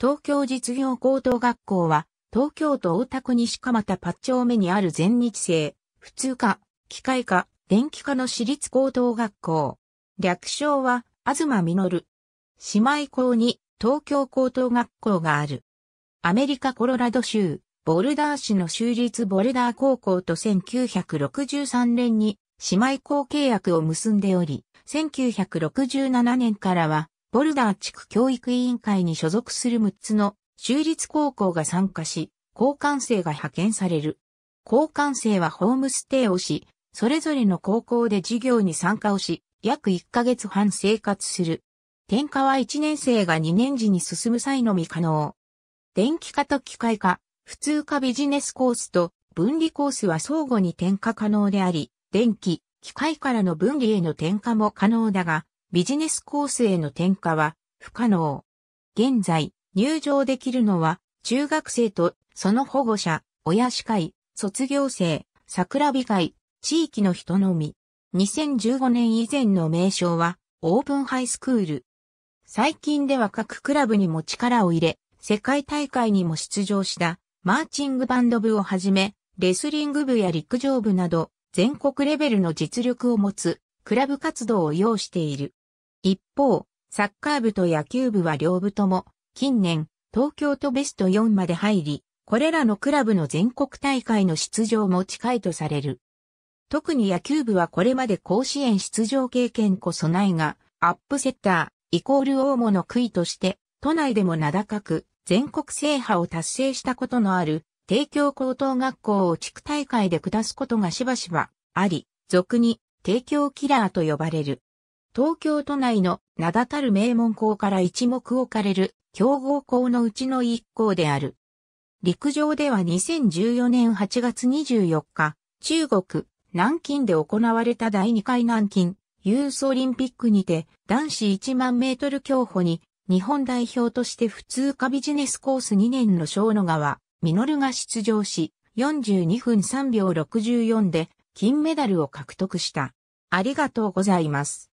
東京実業高等学校は、東京都大田区西蒲田八丁目にある全日制、普通科、機械科、電気科の私立高等学校。略称は、東実。姉妹校に東京高等学校がある。アメリカコロラド州、ボルダー市の州立ボルダー高校と1963年に姉妹校契約を結んでおり、1967年からはボルダー地区教育委員会に所属する6つの州立高校が参加し、交換生が派遣される。交換生はホームステイをし、それぞれの高校で授業に参加をし、約1ヶ月半生活する。転科は1年生が2年時に進む際のみ可能。電気科と機械科、普通科ビジネスコースと分離コースは相互に転科可能であり、電気、機械からの分離への転科も可能だが、ビジネスコースへの転科は不可能。現在、入場できるのは、中学生とその保護者、親司会、卒業生、桜火会、地域の人のみ。2015年以前の名称は、オープンハイスクール。最近では各クラブにも力を入れ、世界大会にも出場した、マーチングバンド部をはじめ、レスリング部や陸上部など、全国レベルの実力を持つ、クラブ活動を要している。一方、サッカー部と野球部は両部とも、近年、東京都ベスト4まで入り、これらのクラブの全国大会の出場も近いとされる。特に野球部はこれまで甲子園出場経験こそないが、アップセッター、イコール大物位として、都内でも名高く、全国制覇を達成したことのある、帝京高等学校を地区大会で下すことがしばしばあり、俗に、帝京キラーと呼ばれる。東京都内の名だたる名門校から一目置かれる強豪校のうちの一校である。陸上では2014年8月24日、中国、南京で行われた第2回南京ユースオリンピックにて男子1万メートル競歩に日本代表として普通科ビジネスコース2年の小野川、実が出場し、42分3秒64で金メダルを獲得した。ありがとうございます。